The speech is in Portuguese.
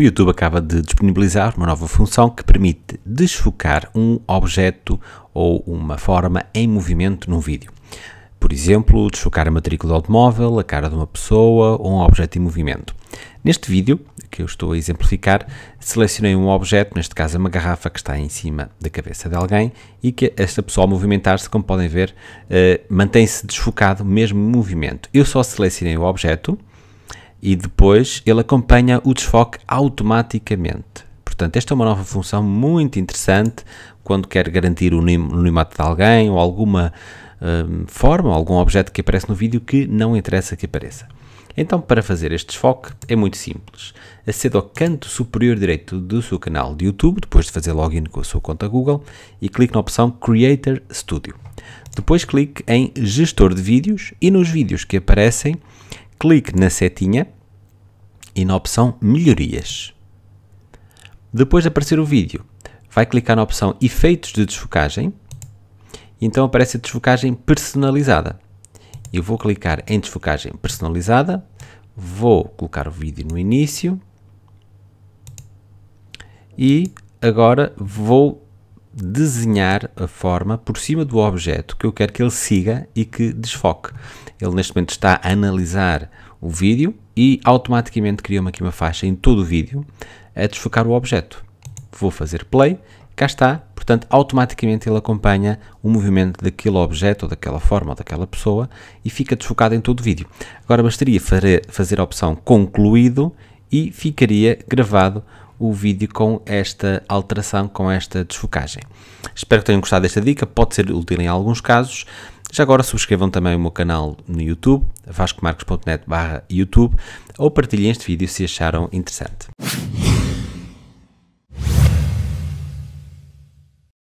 O YouTube acaba de disponibilizar uma nova função que permite desfocar um objeto ou uma forma em movimento num vídeo. Por exemplo, desfocar a matrícula do automóvel, a cara de uma pessoa ou um objeto em movimento. Neste vídeo, que eu estou a exemplificar, selecionei um objeto, neste caso uma garrafa que está em cima da cabeça de alguém e que esta pessoa ao movimentar-se, como podem ver, eh, mantém-se desfocado mesmo em movimento. Eu só selecionei o objeto, e depois ele acompanha o desfoque automaticamente. Portanto, esta é uma nova função muito interessante quando quer garantir o anonimato de alguém ou alguma um, forma, algum objeto que aparece no vídeo que não interessa que apareça. Então, para fazer este desfoque, é muito simples. Acede ao canto superior direito do seu canal de YouTube, depois de fazer login com a sua conta Google, e clique na opção Creator Studio. Depois clique em Gestor de Vídeos e nos vídeos que aparecem, clique na setinha e na opção Melhorias. Depois de aparecer o vídeo, vai clicar na opção Efeitos de desfocagem e então aparece a desfocagem personalizada. Eu vou clicar em desfocagem personalizada, vou colocar o vídeo no início e agora vou desenhar a forma por cima do objeto que eu quero que ele siga e que desfoque. Ele neste momento está a analisar o vídeo e automaticamente cria-me aqui uma faixa em todo o vídeo a desfocar o objeto. Vou fazer play, cá está, portanto automaticamente ele acompanha o movimento daquele objeto, ou daquela forma, ou daquela pessoa e fica desfocado em todo o vídeo. Agora bastaria fazer a opção concluído e ficaria gravado o vídeo com esta alteração, com esta desfocagem. Espero que tenham gostado desta dica, pode ser útil em alguns casos. Já agora subscrevam também o meu canal no YouTube, vascomarcos.net/youtube, ou partilhem este vídeo se acharam interessante.